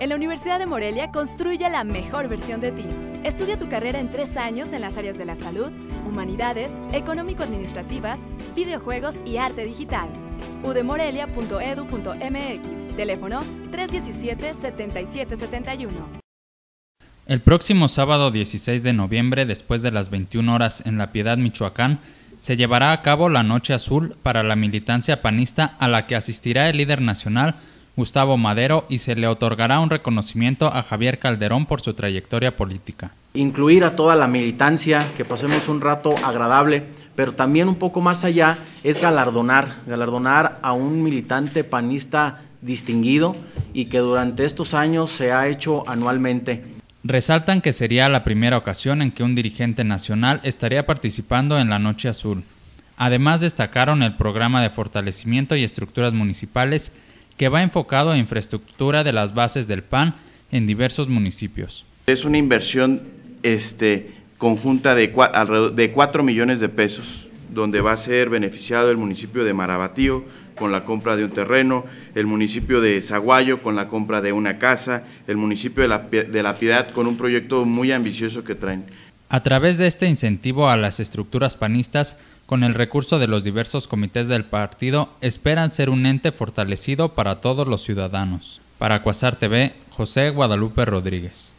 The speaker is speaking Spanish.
En la Universidad de Morelia construye la mejor versión de ti. Estudia tu carrera en tres años en las áreas de la salud, humanidades, económico-administrativas, videojuegos y arte digital. udemorelia.edu.mx Teléfono 317-7771. El próximo sábado 16 de noviembre, después de las 21 horas en La Piedad, Michoacán, se llevará a cabo la Noche Azul para la militancia panista a la que asistirá el líder nacional Gustavo Madero y se le otorgará un reconocimiento a Javier Calderón por su trayectoria política. Incluir a toda la militancia, que pasemos un rato agradable, pero también un poco más allá es galardonar, galardonar a un militante panista distinguido y que durante estos años se ha hecho anualmente. Resaltan que sería la primera ocasión en que un dirigente nacional estaría participando en la Noche Azul. Además destacaron el programa de fortalecimiento y estructuras municipales que va enfocado a infraestructura de las bases del PAN en diversos municipios. Es una inversión este, conjunta de, cuatro 4 millones de pesos, donde va a ser beneficiado el municipio de Marabatío con la compra de un terreno, el municipio de Zaguayo con la compra de una casa, el municipio de la Piedad con un proyecto muy ambicioso que traen a través de este incentivo a las estructuras panistas, con el recurso de los diversos comités del partido, esperan ser un ente fortalecido para todos los ciudadanos. Para Cuasar TV, José Guadalupe Rodríguez.